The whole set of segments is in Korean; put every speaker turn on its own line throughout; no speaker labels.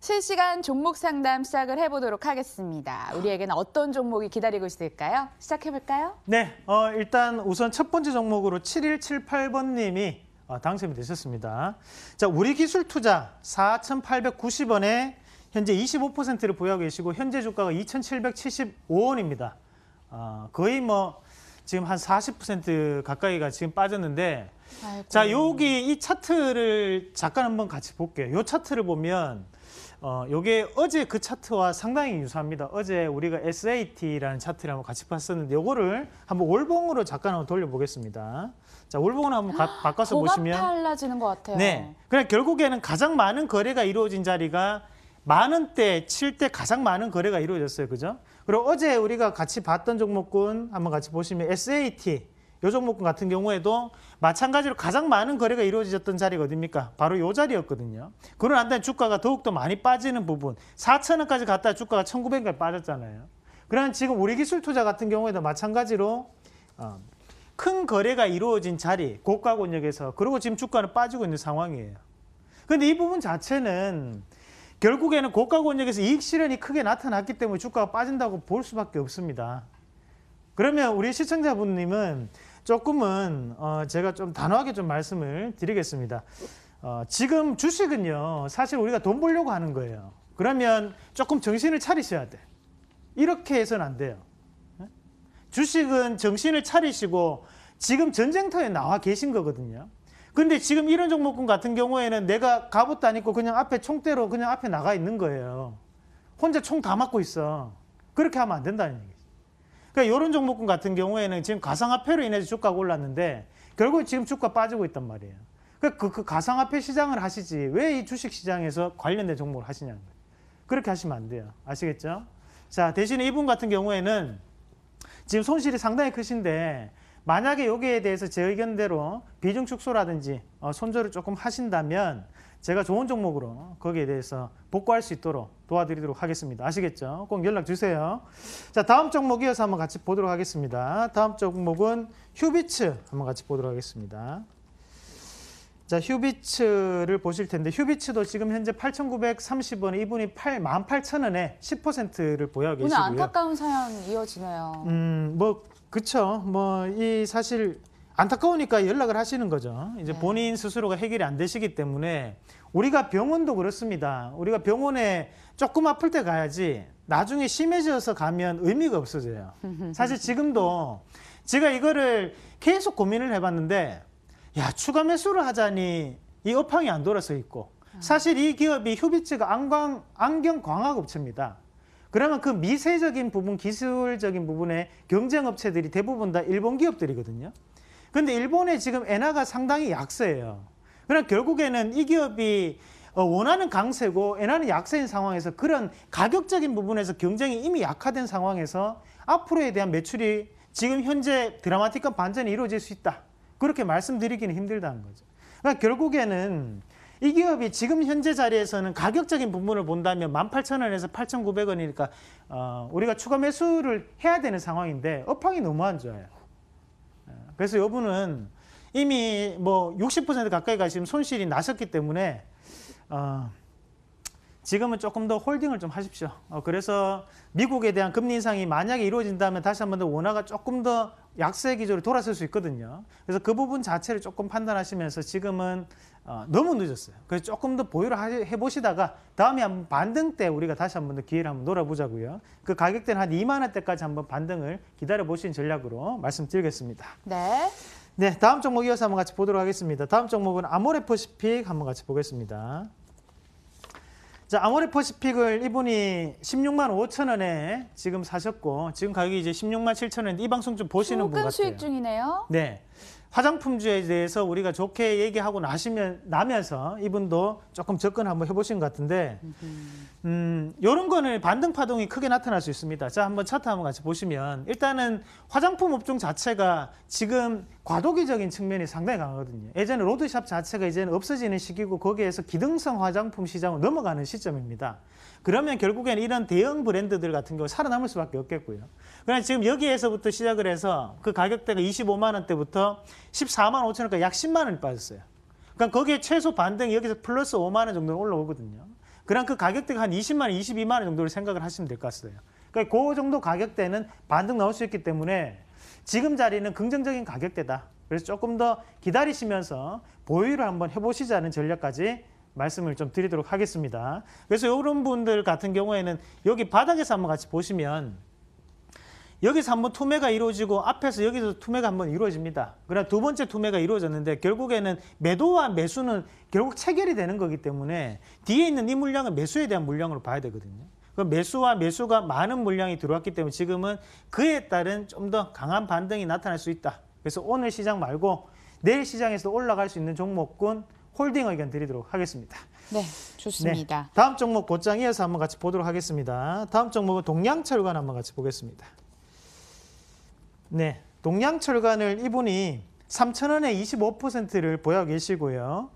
실시간 종목 상담 시작을 해보도록 하겠습니다. 우리에게는 어떤 종목이 기다리고 있을까요? 시작해볼까요?
네, 어, 일단 우선 첫 번째 종목으로 7178번님이 어, 당첨이 되셨습니다. 자, 우리 기술 투자 4,890원에 현재 25%를 보유하고 계시고 현재 주가가 2,775원입니다. 어, 아, 거의 뭐 지금 한 40% 가까이가 지금 빠졌는데 아이고. 자 여기 이 차트를 잠깐 한번 같이 볼게요. 이 차트를 보면 어, 요게 어제 그 차트와 상당히 유사합니다. 어제 우리가 SAT라는 차트를 한번 같이 봤었는데 요거를 한번 월봉으로 잠깐 한번 돌려보겠습니다. 자, 월봉으로 한번 가, 바꿔서 보시면
달라지는 것 같아요. 네. 그냥
그러니까 결국에는 가장 많은 거래가 이루어진 자리가 많은 때, 칠 때 가장 많은 거래가 이루어졌어요. 그죠? 그리고 어제 우리가 같이 봤던 종목군 한번 같이 보시면 SAT 요 종목군 같은 경우에도 마찬가지로 가장 많은 거래가 이루어졌던 자리가 어딥니까? 바로 요 자리였거든요. 그런 한단 주가가 더욱더 많이 빠지는 부분 4천 원까지 갔다 주가가 1,900원까지 빠졌잖아요. 그러면 지금 우리 기술 투자 같은 경우에도 마찬가지로 어, 큰 거래가 이루어진 자리 고가 권역에서 그리고 지금 주가는 빠지고 있는 상황이에요. 근데이 부분 자체는 결국에는 고가 권역에서 이익 실현이 크게 나타났기 때문에 주가가 빠진다고 볼 수밖에 없습니다. 그러면 우리 시청자분님은 조금은 어 제가 좀 단호하게 좀 말씀을 드리겠습니다. 어 지금 주식은요, 사실 우리가 돈 벌려고 하는 거예요. 그러면 조금 정신을 차리셔야 돼. 이렇게 해서는 안 돼요. 예? 주식은 정신을 차리시고 지금 전쟁터에 나와 계신 거거든요. 근데 지금 이런 종목군 같은 경우에는 내가 갑옷도 안 입고 그냥 앞에 총대로 그냥 앞에 나가 있는 거예요. 혼자 총 다 맞고 있어. 그렇게 하면 안 된다는 얘기죠. 그러니까 이런 종목군 같은 경우에는 지금 가상화폐로 인해서 주가가 올랐는데 결국 지금 주가 빠지고 있단 말이에요. 그러니까 그, 그 가상화폐 시장을 하시지 왜 이 주식 시장에서 관련된 종목을 하시냐는 거예요. 그렇게 하시면 안 돼요. 아시겠죠? 자, 대신에 이분 같은 경우에는 지금 손실이 상당히 크신데 만약에 여기에 대해서 제 의견대로 비중 축소라든지 어, 손절을 조금 하신다면 제가 좋은 종목으로 거기에 대해서 복구할 수 있도록 도와드리도록 하겠습니다. 아시겠죠? 꼭 연락 주세요. 자, 다음 종목 이어서 한번 같이 보도록 하겠습니다. 다음 종목은 휴비츠 한번 같이 보도록 하겠습니다. 자, 휴비츠를 보실 텐데 휴비츠도 지금 현재 8,930원에 이분이 8, 18,000원에 10%를 보유하고 계시고요. 오늘
안타까운 사연 이어지네요.
음, 뭐 그쵸. 뭐이 사실 안타까우니까 연락을 하시는 거죠. 이제 네. 본인 스스로가 해결이 안 되시기 때문에 우리가 병원도 그렇습니다. 우리가 병원에 조금 아플 때 가야지 나중에 심해져서 가면 의미가 없어져요. 사실 지금도 제가 이거를 계속 고민을 해봤는데 야, 추가 매수를 하자니 이 업황이 안 돌아서 있고 아. 사실 이 기업이 휴비츠가 안광, 안경 광학업체입니다. 그러면 그 미세적인 부분, 기술적인 부분에 경쟁업체들이 대부분 다 일본 기업들이거든요. 근데 일본에 지금 엔화가 상당히 약세예요. 그럼 결국에는 이 기업이 어, 원하는 강세고 엔화는 약세인 상황에서 그런 가격적인 부분에서 경쟁이 이미 약화된 상황에서 앞으로에 대한 매출이 지금 현재 드라마틱한 반전이 이루어질 수 있다. 그렇게 말씀드리기는 힘들다는 거죠. 그러니까 결국에는 이 기업이 지금 현재 자리에서는 가격적인 부분을 본다면 18,000원에서 8,900원이니까 어, 우리가 추가 매수를 해야 되는 상황인데 업황이 너무 안 좋아요. 어, 그래서 여분은 이미 뭐 60% 가까이 가 지금 손실이 나셨기 때문에 어, 지금은 조금 더 홀딩을 좀 하십시오. 어, 그래서 미국에 대한 금리 인상이 만약에 이루어진다면 다시 한 번 더 원화가 조금 더 약세 기조로 돌아설 수 있거든요. 그래서 그 부분 자체를 조금 판단하시면서 지금은 어, 너무 늦었어요. 그래서 조금 더 보유를 해보시다가 다음에 한 번 반등 때 우리가 다시 한 번 더 기회를 한번 놀아보자고요. 그 가격대는 한 2만 원대까지 한번 반등을 기다려보시는 전략으로 말씀드리겠습니다. 네. 네, 다음 종목 이어서 한번 같이 보도록 하겠습니다. 다음 종목은 아모레퍼시픽 한번 같이 보겠습니다. 자, 아모레퍼시픽을 이분이 16만 5천 원에 지금 사셨고 지금 가격이 이제 16만 7천 원인데 이 방송 좀 보시는 분 같아요. 수익
중이네요.
네. 화장품주에 대해서 우리가 좋게 얘기하고 나시면 나면서 이분도 조금 접근 한번 해보신 것 같은데 음요런 거는 반등 파동이 크게 나타날 수 있습니다. 자 한번 차트 한번 같이 보시면 일단은 화장품 업종 자체가 지금 과도기적인 측면이 상당히 강하거든요. 예전에 로드샵 자체가 이제는 없어지는 시기고 거기에서 기등성 화장품 시장으로 넘어가는 시점입니다. 그러면 결국에는 이런 대형 브랜드들 같은 경우 살아남을 수밖에 없겠고요. 그러 지금 여기에서부터 시작을 해서 그 가격대가 25만 원대부터 14만 5천 원까지 약 10만 원이 빠졌어요. 그러니까 거기에 최소 반등이 여기서 플러스 5만 원정도 올라오거든요. 그럼 그 가격대가 한 20만 원, 22만 원 정도를 생각을 하시면 될 것 같아요. 그러니까 그 정도 가격대는 반등 나올 수 있기 때문에 지금 자리는 긍정적인 가격대다. 그래서 조금 더 기다리시면서 보유를 한번 해보시자는 전략까지 말씀을 좀 드리도록 하겠습니다. 그래서 이런 분들 같은 경우에는 여기 바닥에서 한번 같이 보시면 여기서 한번 투매가 이루어지고 앞에서 여기서 투매가 한번 이루어집니다. 그러나 두 번째 투매가 이루어졌는데 결국에는 매도와 매수는 결국 체결이 되는 거기 때문에 뒤에 있는 이 물량은 매수에 대한 물량으로 봐야 되거든요. 그 매수와 매수가 많은 물량이 들어왔기 때문에 지금은 그에 따른 좀 더 강한 반등이 나타날 수 있다. 그래서 오늘 시장 말고 내일 시장에서 올라갈 수 있는 종목군 홀딩 의견 드리도록 하겠습니다.
네, 좋습니다. 네,
다음 종목 곧장 이어서 한번 같이 보도록 하겠습니다. 다음 종목은 동양철관 한번 같이 보겠습니다. 네, 동양철관을 이분이 3,000원에 25%를 보유 계시고요.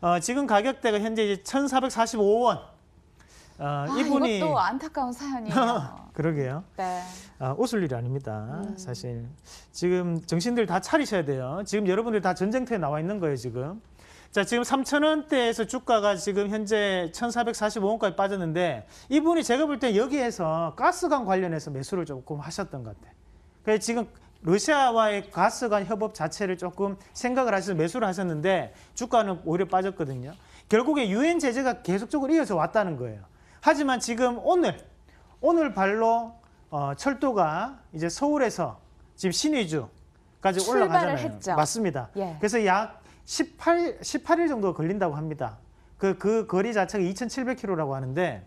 어, 지금 가격대가 현재 1,445원. 어, 아, 이분이 이것도
안타까운 사연이에요. 그러게요. 네.
아, 웃을 일이 아닙니다. 음. 사실 지금 정신들 다 차리셔야 돼요. 지금 여러분들 다 전쟁터에 나와 있는 거예요. 지금. 자, 지금 3,000원대에서 주가가 지금 현재 1,445원까지 빠졌는데 이분이 제가 볼 때 여기에서 가스관 관련해서 매수를 조금 하셨던 것 같아요. 그래서 지금 러시아와의 가스관 협업 자체를 조금 생각을 하셔서 매수를 하셨는데 주가는 오히려 빠졌거든요. 결국에 유엔 제재가 계속적으로 이어서 왔다는 거예요. 하지만 지금 오늘 오늘 발로 어, 철도가 이제 서울에서 지금 신의주까지 올라가잖아요. 했죠. 맞습니다. 예. 그래서 약 18, 18일 정도 걸린다고 합니다. 그, 그 거리 자체가 2,700km라고 하는데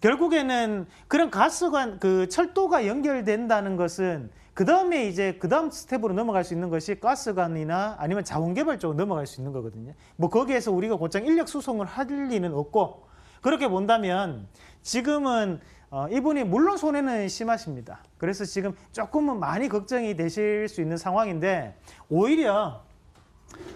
결국에는 그런 가스관, 그 철도가 연결된다는 것은 그 다음에 이제 그 다음 스텝으로 넘어갈 수 있는 것이 가스관이나 아니면 자원개발 쪽으로 넘어갈 수 있는 거거든요. 뭐 거기에서 우리가 곧장 인력 수송을 할 리는 없고 그렇게 본다면 지금은 어, 이분이 물론 손해는 심하십니다. 그래서 지금 조금은 많이 걱정이 되실 수 있는 상황인데 오히려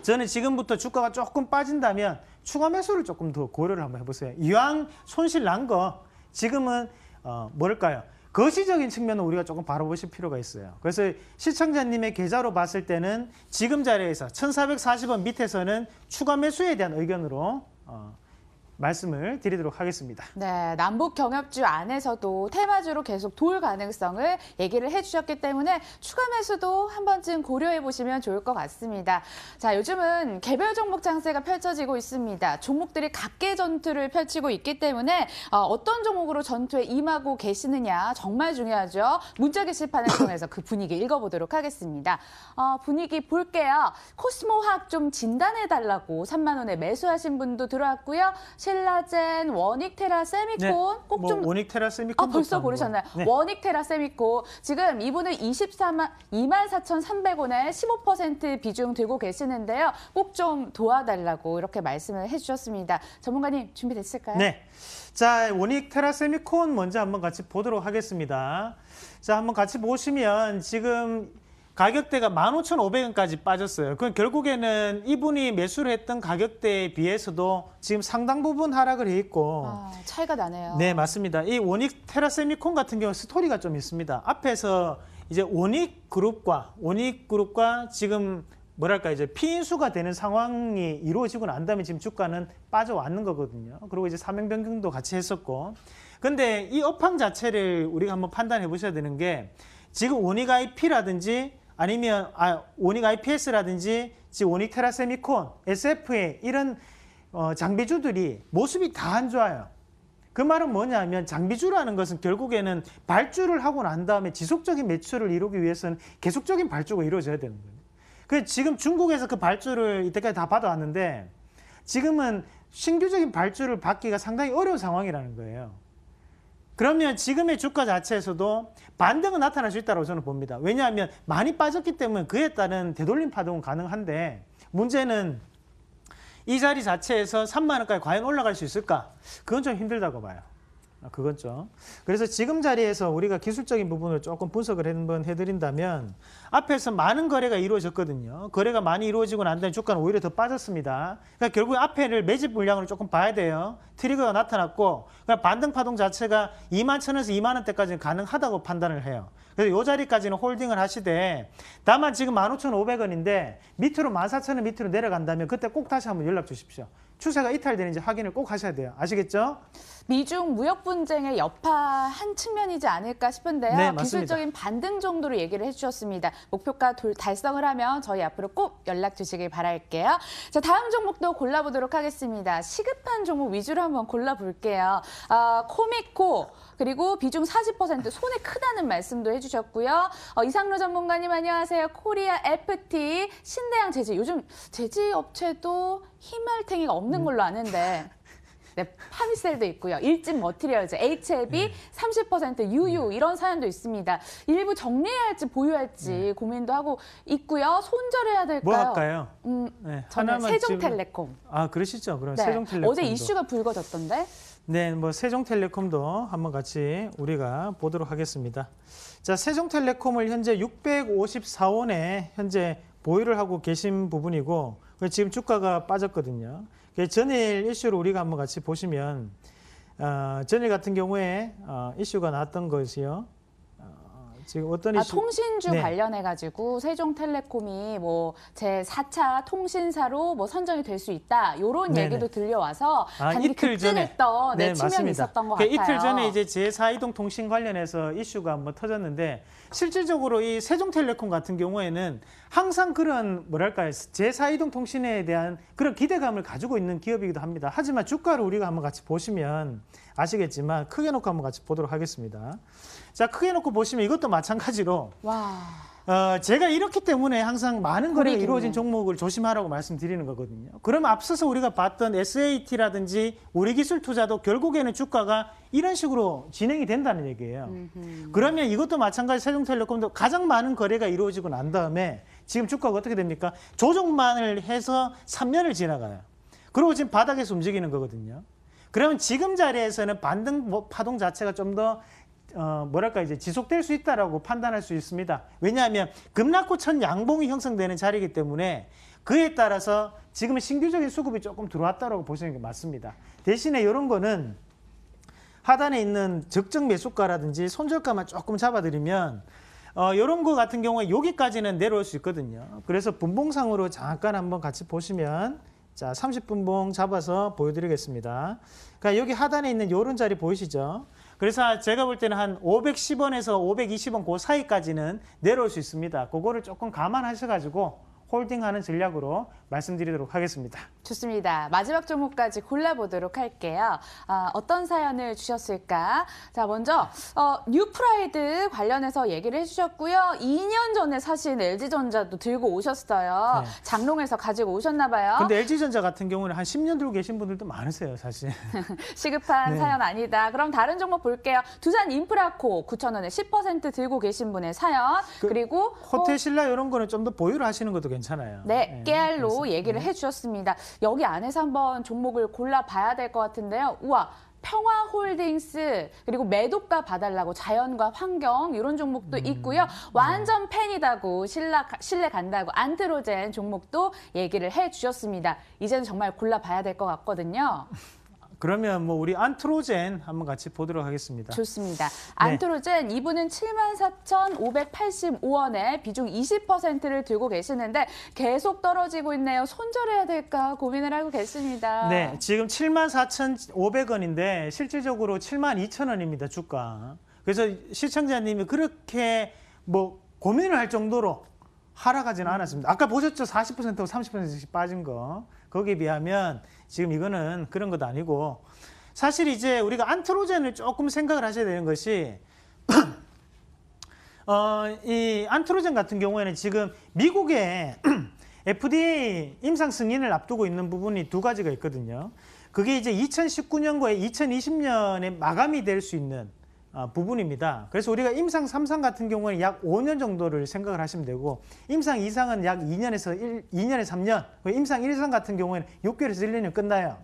저는 지금부터 주가가 조금 빠진다면 추가 매수를 조금 더 고려를 한번 해보세요. 이왕 손실 난 거 지금은 어, 뭘까요? 거시적인 측면을 우리가 조금 바라보실 필요가 있어요. 그래서 시청자님의 계좌로 봤을 때는 지금 자리에서 1440원 밑에서는 추가 매수에 대한 의견으로 어, 말씀을 드리도록 하겠습니다.
네, 남북 경협주 안에서도 테마주로 계속 돌 가능성을 얘기를 해주셨기 때문에 추가 매수도 한 번쯤 고려해 보시면 좋을 것 같습니다. 자, 요즘은 개별 종목 장세가 펼쳐지고 있습니다. 종목들이 각계 전투를 펼치고 있기 때문에 어, 어떤 종목으로 전투에 임하고 계시느냐 정말 중요하죠. 문자 게시판을 통해서 그 분위기 읽어보도록 하겠습니다. 어, 분위기 볼게요. 코스모 학좀 진단해 달라고 3만 원에 매수하신 분도 들어왔고요. 실라젠 원익테라 세미콘 네. 꼭좀 뭐 원익테라
세미콘 아, 벌써 뭐 고르셨나요? 네.
원익테라 세미콘 지금 이분은 24만 24,300원에 15% 비중 들고 계시는데요. 꼭 좀 도와달라고 이렇게 말씀을 해주셨습니다. 전문가님 준비됐을까요? 네.
자 원익테라 세미콘 먼저 한번 같이 보도록 하겠습니다. 자 한번 같이 보시면 지금 가격대가 15,500원까지 빠졌어요. 그럼 결국에는 이분이 매수를 했던 가격대에 비해서도 지금 상당 부분 하락을 해 있고 아,
차이가 나네요. 네,
맞습니다. 이 원익 테라세미콘 같은 경우 스토리가 좀 있습니다. 앞에서 이제 원익 그룹과 원익 그룹과 지금 뭐랄까 이제 피인수가 되는 상황이 이루어지고 난 다음에 지금 주가는 빠져왔는 거거든요. 그리고 이제 사명 변경도 같이 했었고. 근데 이 업황 자체를 우리가 한번 판단해 보셔야 되는 게 지금 원익 IP라든지 아니면 아, 오닉 IPS라든지 지금 오닉 테라세미콘, SFA 이런 어, 장비주들이 모습이 다 안 좋아요. 그 말은 뭐냐면 장비주라는 것은 결국에는 발주를 하고 난 다음에 지속적인 매출을 이루기 위해서는 계속적인 발주가 이루어져야 되는 거예요. 그 지금 중국에서 그 발주를 이때까지 다 받아왔는데 지금은 신규적인 발주를 받기가 상당히 어려운 상황이라는 거예요. 그러면 지금의 주가 자체에서도 반등은 나타날 수 있다고 저는 봅니다. 왜냐하면 많이 빠졌기 때문에 그에 따른 되돌림 파동은 가능한데 문제는 이 자리 자체에서 3만 원까지 과연 올라갈 수 있을까? 그건 좀 힘들다고 봐요. 아, 그건 좀. 그래서 지금 자리에서 우리가 기술적인 부분을 조금 분석을 한번 해드린다면 앞에서 많은 거래가 이루어졌거든요. 거래가 많이 이루어지고 난 다음에 주가는 오히려 더 빠졌습니다. 그러니까 결국 앞에를 매집 물량으로 조금 봐야 돼요. 트리거가 나타났고 그러 그러니까 반등 파동 자체가 2만 천에서 2만 원대까지는 가능하다고 판단을 해요. 그래서 이 자리까지는 홀딩을 하시되 다만 지금 15,500원인데 밑으로 14,000원 밑으로 내려간다면 그때 꼭 다시 한번
연락 주십시오. 추세가 이탈되는지 확인을 꼭 하셔야 돼요. 아시겠죠? 미중 무역 분쟁의 여파한 측면이지 않을까 싶은데요. 네, 기술적인 반등 정도로 얘기를 해주셨습니다. 목표가 돌, 달성을 하면 저희 앞으로 꼭 연락 주시길 바랄게요. 자, 다음 종목도 골라보도록 하겠습니다. 시급한 종목 위주로 한번 골라볼게요. 아, 코미코. 그리고 비중 40%손에 크다는 말씀도 해주셨고요. 어, 이상로 전문가님 안녕하세요. 코리아 FT 신대양 제지 요즘 제지 업체도 희말탱이가 없는 음. 걸로 아는데 네, 파미셀도 있고요. 일진 머티리얼즈, HLB, 30% 유유 네. 이런 사연도 있습니다. 일부 정리해야 할지 보유할지 네. 고민도 하고 있고요. 손절해야 될까요? 뭐 할까요?
음, 네, 저는 세종텔레콤. 아 그러시죠. 그럼 네, 세종텔레콤. 어제 이슈가
불거졌던데.
네, 뭐 세종텔레콤도 한번 같이 우리가 보도록 하겠습니다. 자, 세종텔레콤을 현재 654원에 현재 보유를 하고 계신 부분이고 그 지금 주가가 빠졌거든요. 그 전일 이슈를 우리가 한번 같이 보시면 어, 전일 같은 경우에 어, 이슈가 나왔던 것이요. 지금 어떤 아, 이슈? 아, 통신주 네. 관련해
가지고 세종텔레콤이 뭐 제 4차 통신사로 뭐 선정이 될 수 있다. 요런 얘기도 들려와서 아, 이틀 전에 했던 네, 네, 측면이 맞습니다. 있었던 것 그 같아요. 이틀 전에
이제 제4이동 통신 관련해서 이슈가 한번 터졌는데 실질적으로 이 세종텔레콤 같은 경우에는 항상 그런 뭐랄까요? 제4이동 통신에 대한 그런 기대감을 가지고 있는 기업이기도 합니다. 하지만 주가를 우리가 한번 같이 보시면 아시겠지만 크게 놓고 한번 같이 보도록 하겠습니다. 자 크게 놓고 보시면 이것도 마찬가지로 와. 어, 제가 이렇기 때문에 항상 많은 거래가 이루어진 종목을 조심하라고 말씀드리는 거거든요. 그럼 앞서서 우리가 봤던 SAT라든지 우리 기술 투자도 결국에는 주가가 이런 식으로 진행이 된다는 얘기예요. 음흠. 그러면 이것도 마찬가지 세종텔레콤도 가장 많은 거래가 이루어지고 난 다음에 지금 주가가 어떻게 됩니까? 조정만을 해서 3년을 지나가요. 그리고 지금 바닥에서 움직이는 거거든요. 그러면 지금 자리에서는 반등 뭐, 파동 자체가 좀더 어, 뭐랄까 이제 지속될 수 있다라고 판단할 수 있습니다. 왜냐하면 급락후천 양봉이 형성되는 자리이기 때문에 그에 따라서 지금 신규적인 수급이 조금 들어왔다라고 보시는 게 맞습니다. 대신에 이런 거는 하단에 있는 적정 매수가라든지 손절가만 조금 잡아드리면 어, 이런 거 같은 경우에 여기까지는 내려올 수 있거든요. 그래서 분봉상으로 잠깐 한번 같이 보시면 자 30분봉 잡아서 보여드리겠습니다. 그러니까 여기 하단에 있는 이런 자리 보이시죠? 그래서 제가 볼 때는 한 510원에서 520원 그 사이까지는 내려올 수 있습니다. 그거를 조금 감안하셔가지고 홀딩하는 전략으로 말씀드리도록 하겠습니다.
좋습니다. 마지막 종목까지 골라보도록 할게요. 아, 어떤 사연을 주셨을까? 자, 먼저 어, 뉴프라이드 관련해서 얘기를 해주셨고요. 2년 전에 사신 LG전자도 들고 오셨어요. 네. 장롱에서 가지고 오셨나 봐요. 근데
LG전자 같은 경우는 한 10년 들고 계신 분들도 많으세요, 사실.
시급한 네. 사연 아니다. 그럼 다른 종목 볼게요. 두산 인프라코 9,000원에 10% 들고 계신 분의 사연. 그, 리고 호텔
신라 이런 거는 좀 더 보유를 하시는 것도 괜찮아요. 괜찮아요.
네, 네 깨알로 얘기를 네. 해주셨습니다. 여기 안에서 한번 종목을 골라봐야 될 것 같은데요. 우와, 평화홀딩스 그리고 매도가 봐달라고 자연과 환경 이런 종목도 음, 있고요. 네. 완전 팬이다고 신라, 신뢰 간다고 안트로젠 종목도 얘기를 해주셨습니다. 이제는 정말 골라봐야 될 것 같거든요.
그러면 뭐 우리 안트로젠 한번 같이 보도록 하겠습니다.
좋습니다. 네. 안트로젠 이분은 74,585원에 비중 20%를 들고 계시는데 계속 떨어지고 있네요. 손절해야 될까 고민을 하고 계십니다. 네,
지금 74,500원인데 실질적으로 72,000원입니다, 주가. 그래서 시청자님이 그렇게 뭐 고민을 할 정도로 하락하지는 않았습니다. 아까 보셨죠? 40%하고 30%씩 빠진 거. 거기에 비하면 지금 이거는 그런 것도 아니고 사실 이제 우리가 안트로젠을 조금 생각을 하셔야 되는 것이 어, 이 안트로젠 같은 경우에는 지금 미국의 FDA 임상 승인을 앞두고 있는 부분이 두 가지가 있거든요. 그게 이제 2019년과 2020년에 마감이 될 수 있는 아, 부분입니다. 그래서 우리가 임상 3상 같은 경우는 약 5년 정도를 생각을 하시면 되고 임상 2상은약 2년에서 1, 2년에서 3년 임상 1상 같은 경우에는 6개월에서 1년이면 끝나요.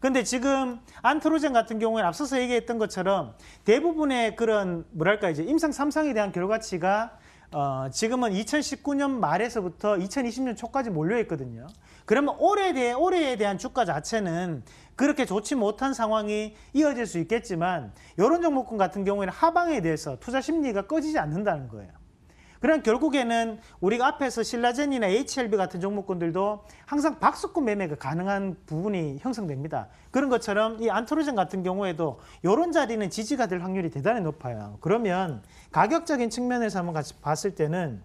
근데 지금 안트로젠 같은 경우에 앞서서 얘기했던 것처럼 대부분의 그런 뭐랄까 이제 임상 3상에 대한 결과치가 어, 지금은 2019년 말에서부터 2020년 초까지 몰려있거든요. 그러면 올해에 대해, 올해에 대한 주가 자체는 그렇게 좋지 못한 상황이 이어질 수 있겠지만 이런 종목군 같은 경우에는 하방에 대해서 투자 심리가 꺼지지 않는다는 거예요. 그럼 결국에는 우리가 앞에서 신라젠이나 HLB 같은 종목군들도 항상 박수권 매매가 가능한 부분이 형성됩니다. 그런 것처럼 이 안토르젠 같은 경우에도 이런 자리는 지지가 될 확률이 대단히 높아요. 그러면 가격적인 측면에서 한번 같이 봤을 때는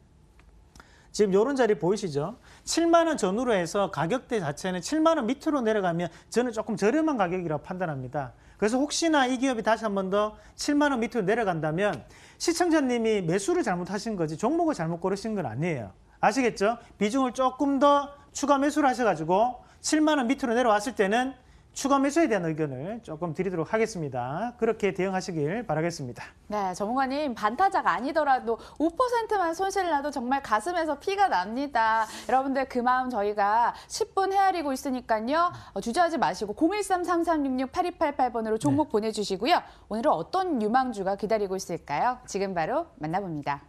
지금 이런 자리 보이시죠? 7만 원 전후로 해서 가격대 자체는 7만 원 밑으로 내려가면 저는 조금 저렴한 가격이라고 판단합니다. 그래서 혹시나 이 기업이 다시 한 번 더 7만 원 밑으로 내려간다면 시청자님이 매수를 잘못하신 거지 종목을 잘못 고르신 건 아니에요. 아시겠죠? 비중을 조금 더 추가 매수를 하셔가지고 7만 원 밑으로 내려왔을 때는 추가 매수에 대한 의견을 조금 드리도록 하겠습니다. 그렇게 대응하시길 바라겠습니다.
네, 전문가님 반타작 아니더라도 5%만 손실 나도 정말 가슴에서 피가 납니다. 여러분들 그 마음 저희가 10분 헤아리고 있으니까요. 어, 주저하지 마시고 013-3366-8288번으로 종목 네. 보내주시고요. 오늘은 어떤 유망주가 기다리고 있을까요? 지금 바로 만나봅니다.